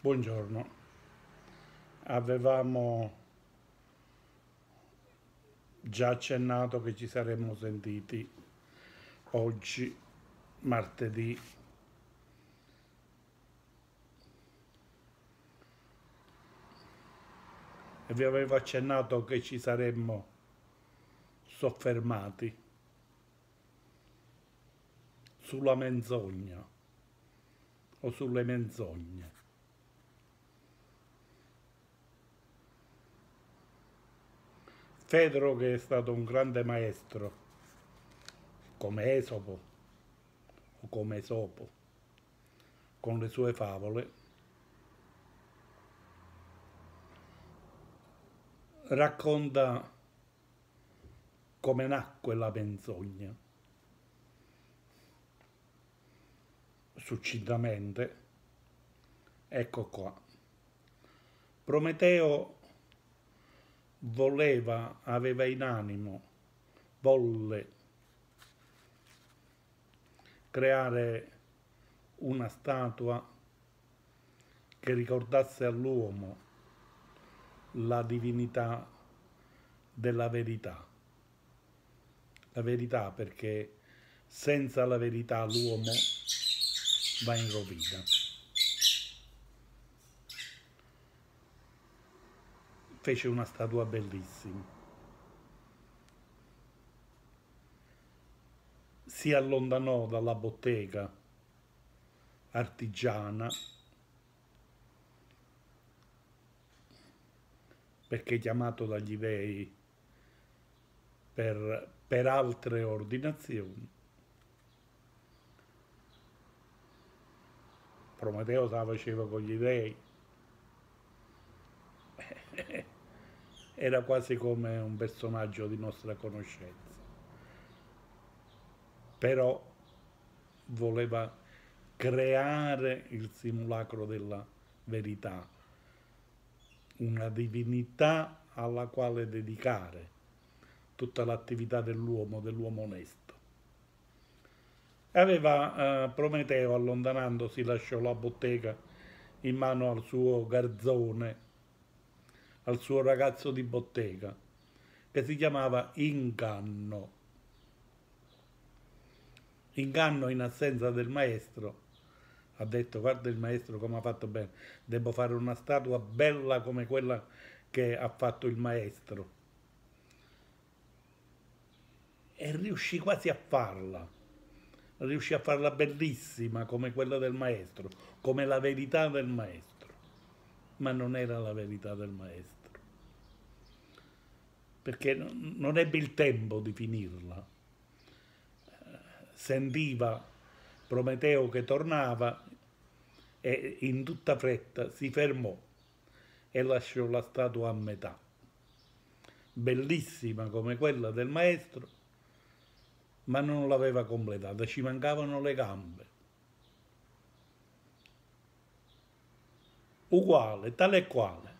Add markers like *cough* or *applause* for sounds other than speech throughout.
Buongiorno. Avevamo già accennato che ci saremmo sentiti oggi, martedì. E vi avevo accennato che ci saremmo soffermati sulla menzogna o sulle menzogne. Fedro che è stato un grande maestro, come Esopo, o come Esopo, con le sue favole, racconta come nacque la menzogna. Succintamente, ecco qua. Prometeo voleva, aveva in animo, volle creare una statua che ricordasse all'uomo la divinità della verità. La verità perché senza la verità l'uomo va in rovina. fece una statua bellissima. Si allontanò dalla bottega artigiana perché chiamato dagli dei per, per altre ordinazioni. Prometeo la faceva con gli dei. *laughs* era quasi come un personaggio di nostra conoscenza. Però voleva creare il simulacro della verità, una divinità alla quale dedicare tutta l'attività dell'uomo, dell'uomo onesto. Aveva eh, Prometeo, allontanandosi, lasciò la bottega in mano al suo garzone al suo ragazzo di bottega, che si chiamava Inganno. Inganno in assenza del maestro. Ha detto, guarda il maestro come ha fatto bene, devo fare una statua bella come quella che ha fatto il maestro. E riuscì quasi a farla riuscì a farla bellissima come quella del maestro, come la verità del maestro, ma non era la verità del maestro perché non ebbe il tempo di finirla. Eh, sentiva Prometeo che tornava e in tutta fretta si fermò e lasciò la statua a metà. Bellissima come quella del maestro, ma non l'aveva completata, ci mancavano le gambe. Uguale, tale e quale.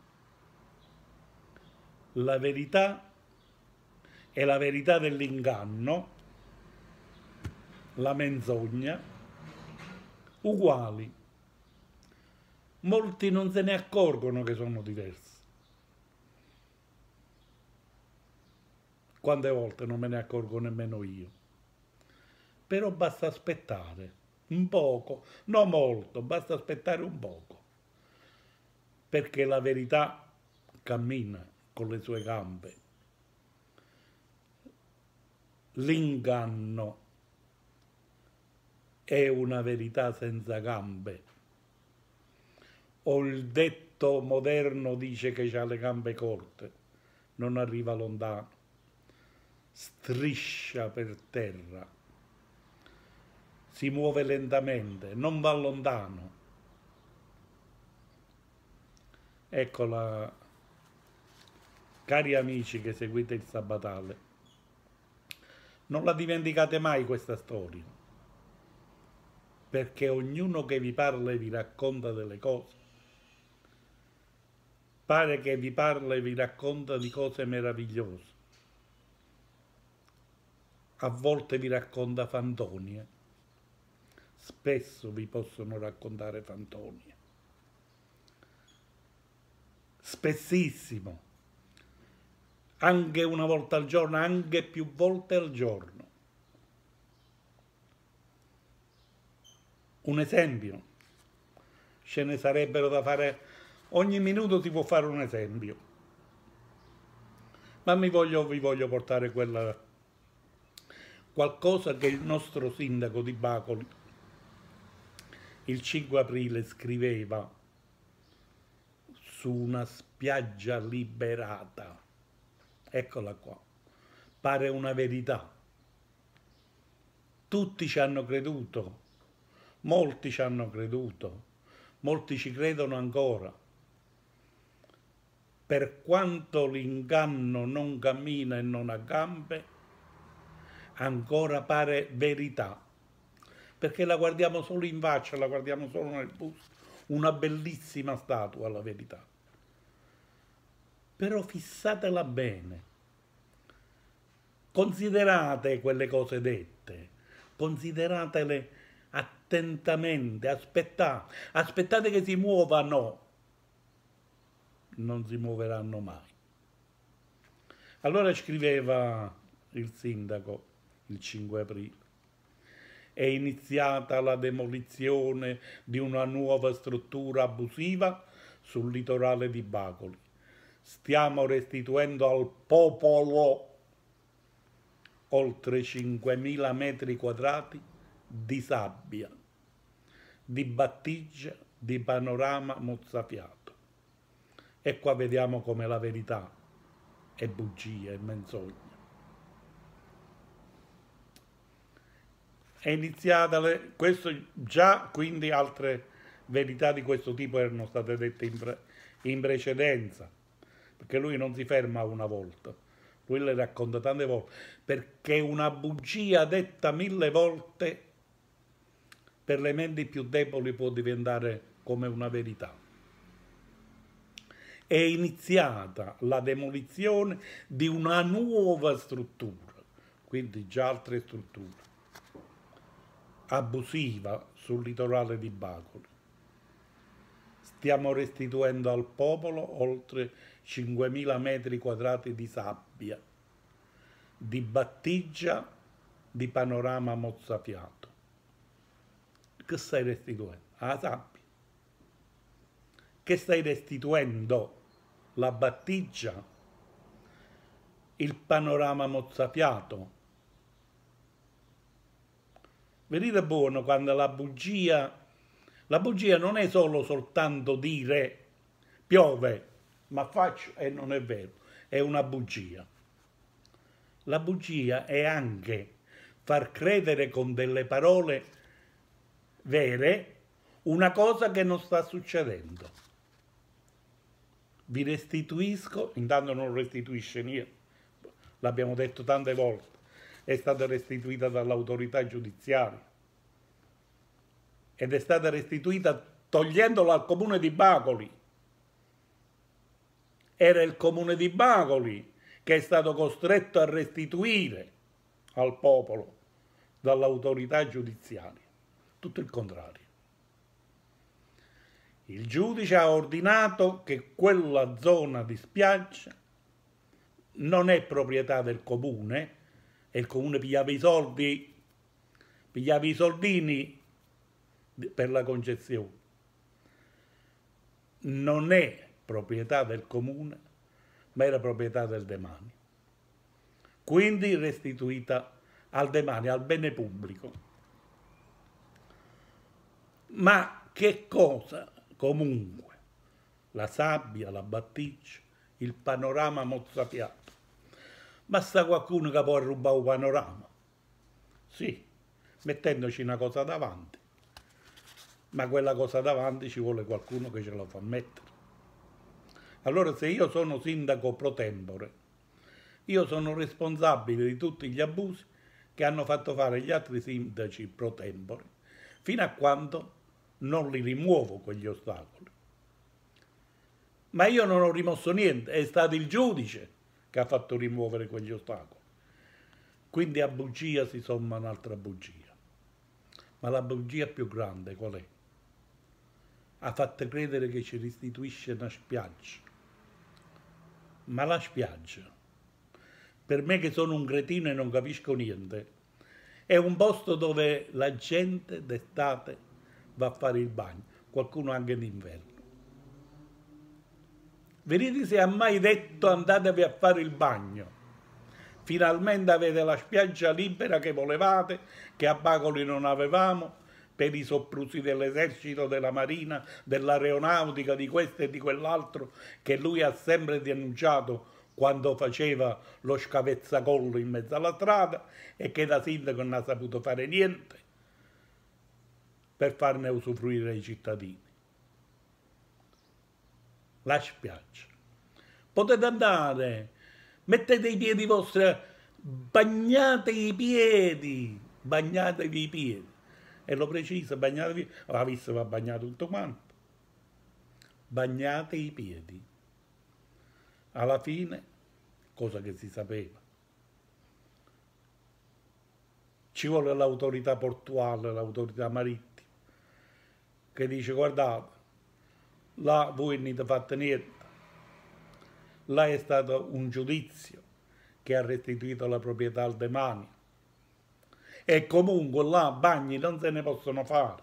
La verità è è la verità dell'inganno, la menzogna, uguali. Molti non se ne accorgono che sono diversi. Quante volte non me ne accorgo nemmeno io. Però basta aspettare un poco, non molto, basta aspettare un poco, perché la verità cammina con le sue gambe l'inganno è una verità senza gambe. O il detto moderno dice che ha le gambe corte, non arriva lontano, striscia per terra, si muove lentamente, non va lontano. Eccola, cari amici che seguite il sabatale, non la dimenticate mai questa storia, perché ognuno che vi parla e vi racconta delle cose, pare che vi parla e vi racconta di cose meravigliose. A volte vi racconta fantonie, spesso vi possono raccontare fantonie. Spessissimo anche una volta al giorno, anche più volte al giorno. Un esempio, ce ne sarebbero da fare, ogni minuto si può fare un esempio, ma voglio, vi voglio portare quella, qualcosa che il nostro sindaco di Bacoli il 5 aprile scriveva su una spiaggia liberata. Eccola qua. Pare una verità. Tutti ci hanno creduto, molti ci hanno creduto, molti ci credono ancora. Per quanto l'inganno non cammina e non ha gambe, ancora pare verità. Perché la guardiamo solo in faccia, la guardiamo solo nel busto. Una bellissima statua, la verità però fissatela bene. Considerate quelle cose dette, consideratele attentamente, aspettate, aspettate che si muovano, non si muoveranno mai. Allora scriveva il sindaco il 5 aprile, è iniziata la demolizione di una nuova struttura abusiva sul litorale di Bacoli stiamo restituendo al popolo oltre 5.000 metri quadrati di sabbia, di battigia, di panorama mozzafiato. E qua vediamo come la verità è bugia, è menzogna. È iniziata le, questo già, quindi altre verità di questo tipo erano state dette in, pre, in precedenza perché lui non si ferma una volta, lui le racconta tante volte, perché una bugia detta mille volte per le menti più deboli può diventare come una verità. È iniziata la demolizione di una nuova struttura, quindi già altre strutture, abusiva sul litorale di Bacoli stiamo restituendo al popolo oltre 5.000 metri quadrati di sabbia, di battigia, di panorama mozzafiato. Che stai restituendo? La sabbia. Che stai restituendo? La battigia? Il panorama mozzafiato? Venite buono quando la bugia... La bugia non è solo soltanto dire piove, ma faccio e eh, non è vero, è una bugia. La bugia è anche far credere con delle parole vere una cosa che non sta succedendo. Vi restituisco, intanto non restituisce niente, l'abbiamo detto tante volte, è stata restituita dall'autorità giudiziaria ed è stata restituita togliendola al comune di Bacoli era il comune di Bagoli che è stato costretto a restituire al popolo dall'autorità giudiziaria. Tutto il contrario. Il giudice ha ordinato che quella zona di spiaggia non è proprietà del comune e il comune pigliava i soldi, pigliava i soldini per la concessione. Non è proprietà del comune, ma era proprietà del demanio. Quindi restituita al demanio, al bene pubblico. Ma che cosa comunque la sabbia, la batticcia, il panorama mozzafiato. Basta qualcuno che può rubare un panorama. Sì, mettendoci una cosa davanti. Ma quella cosa davanti ci vuole qualcuno che ce la fa mettere. Allora se io sono sindaco pro tempore, io sono responsabile di tutti gli abusi che hanno fatto fare gli altri sindaci pro tempore, fino a quando non li rimuovo quegli ostacoli. Ma io non ho rimosso niente, è stato il giudice che ha fatto rimuovere quegli ostacoli. Quindi a bugia si somma un'altra bugia. Ma la bugia più grande qual è? Ha fatto credere che ci restituisce una spiaggia ma la spiaggia, per me che sono un cretino e non capisco niente, è un posto dove la gente d'estate va a fare il bagno, qualcuno anche d'inverno. Venite se ha mai detto andatevi a fare il bagno. Finalmente avete la spiaggia libera che volevate, che a Bacoli non avevamo, per i soprusi dell'esercito, della marina, dell'aeronautica, di questo e di quell'altro che lui ha sempre denunciato quando faceva lo scavezzacollo in mezzo alla strada e che da sindaco non ha saputo fare niente per farne usufruire i cittadini. La spiaggia. Potete andare, mettete i piedi vostri, bagnate i piedi, bagnatevi i piedi e lo precisa, bagnatevi, la pista va bagnata tutto quanto, bagnate i piedi. Alla fine, cosa che si sapeva, ci vuole l'autorità portuale, l'autorità marittima, che dice guardate, là voi non fate niente, là è stato un giudizio che ha restituito la proprietà al demanio, e comunque là bagni non se ne possono fare.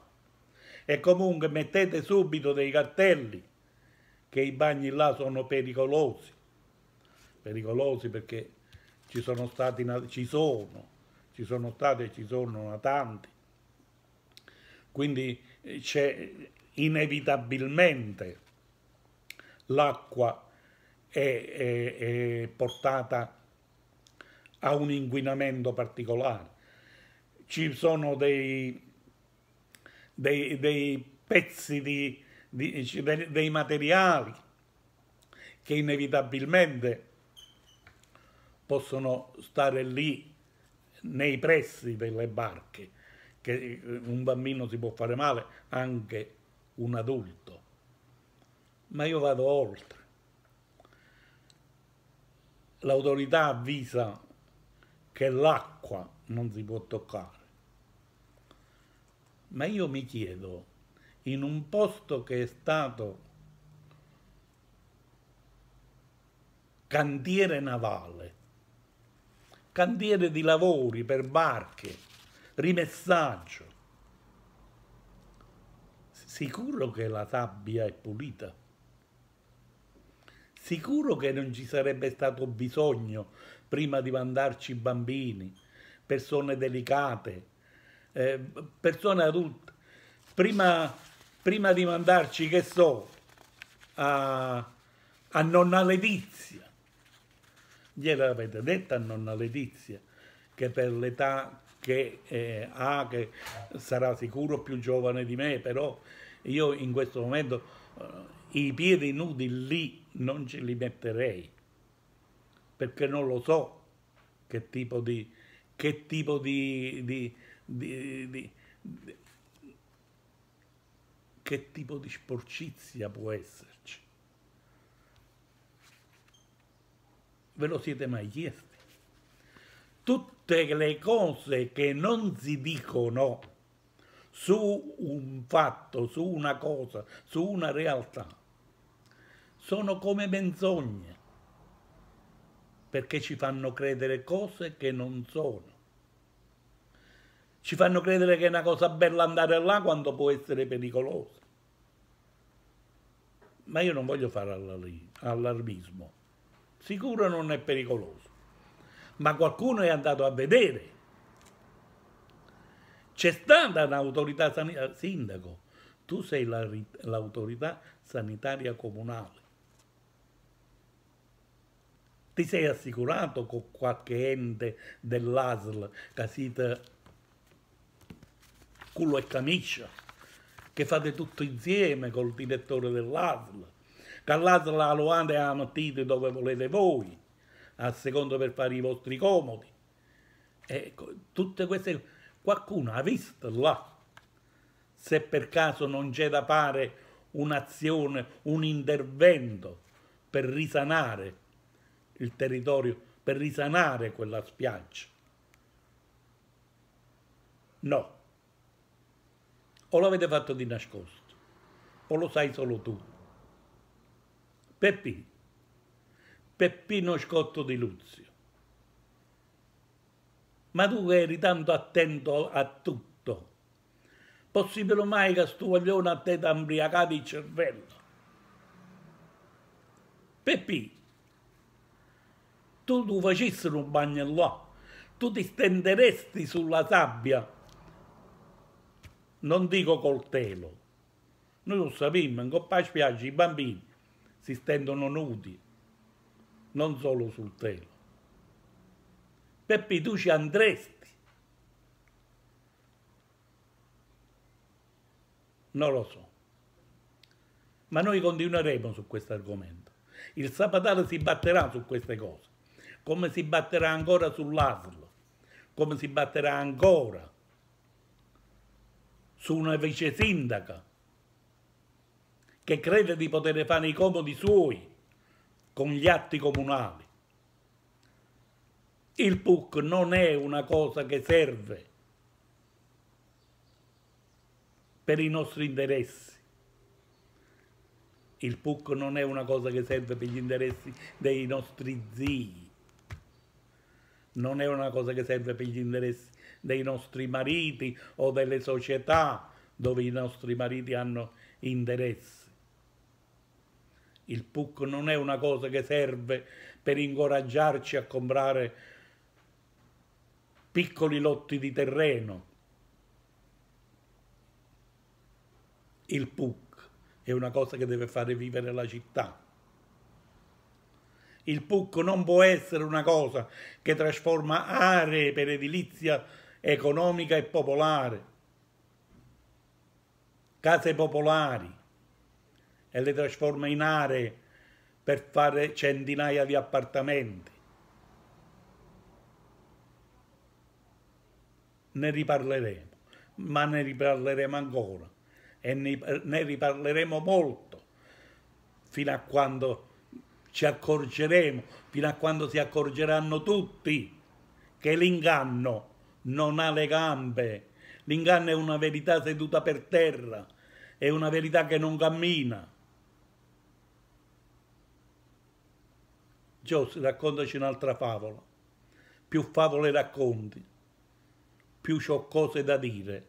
E comunque mettete subito dei cartelli che i bagni là sono pericolosi, pericolosi perché ci sono stati, ci sono, ci sono stati e ci sono tanti. Quindi eh, c'è inevitabilmente l'acqua è, è, è portata a un inquinamento particolare ci sono dei, dei, dei pezzi di, di, dei materiali che inevitabilmente possono stare lì nei pressi delle barche, che eh, un bambino si può fare male, anche un adulto. Ma io vado oltre. L'autorità avvisa che l'acqua non si può toccare. Ma io mi chiedo, in un posto che è stato cantiere navale, cantiere di lavori per barche, rimessaggio, sicuro che la sabbia è pulita? Sicuro che non ci sarebbe stato bisogno prima di mandarci bambini, persone delicate, eh, persone adulte. Prima, prima, di mandarci, che so, a, a nonna Letizia. Gliel'avete detta a nonna Letizia che per l'età che eh, ha, che sarà sicuro più giovane di me, però io in questo momento eh, i piedi nudi lì non ce li metterei, perché non lo so che tipo di, che tipo di, di, di che tipo di sporcizia può esserci. Ve lo siete mai chiesti? Tutte le cose che non si dicono su un fatto, su una cosa, su una realtà, sono come menzogne, perché ci fanno credere cose che non sono. Ci fanno credere che è una cosa bella andare là quando può essere pericolosa. Ma io non voglio fare allarmismo. Sicuro non è pericoloso. Ma qualcuno è andato a vedere. C'è stata un'autorità sanitaria, sindaco, tu sei l'autorità sanitaria comunale ti sei assicurato con qualche ente dell'ASL siete culo e camicia che fate tutto insieme col direttore dell'ASL che l'ASL la loanda e la mettete dove volete voi a secondo per fare i vostri comodi ecco, tutte queste qualcuno ha visto là se per caso non c'è da fare un'azione, un intervento per risanare il territorio per risanare quella spiaggia. No, o l'avete fatto di nascosto, o lo sai solo tu. Peppino, Peppino Scotto di Luzio. Ma tu che eri tanto attento a tutto, possibile mai che sto coglione a te ti imbriacato il cervello? Peppino, tu tu facessi un bagno là, tu ti stenderesti sulla sabbia, non dico coltello, noi lo sappiamo, in coppa spiaggia i bambini si stendono nudi, non solo sul telo. Peppi, tu ci andresti. Non lo so. Ma noi continueremo su questo argomento. Il sabatale si batterà su queste cose come si batterà ancora sull'Aslo, come si batterà ancora su una vice sindaca che crede di poter fare i comodi suoi con gli atti comunali. Il PUC non è una cosa che serve per i nostri interessi. Il PUC non è una cosa che serve per gli interessi dei nostri zii non è una cosa che serve per gli interessi dei nostri mariti o delle società dove i nostri mariti hanno interessi. Il PUC non è una cosa che serve per incoraggiarci a comprare piccoli lotti di terreno. Il PUC è una cosa che deve fare vivere la città. Il PUC non può essere una cosa che trasforma aree per edilizia economica e popolare, case popolari, e le trasforma in aree per fare centinaia di appartamenti. Ne riparleremo, ma ne riparleremo ancora e ne riparleremo molto fino a quando ci accorgeremo, fino a quando si accorgeranno tutti, che l'inganno non ha le gambe. L'inganno è una verità seduta per terra, è una verità che non cammina. Gios, raccontaci un'altra favola. Più favole racconti, più ho cose da dire.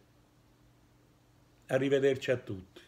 Arrivederci a tutti.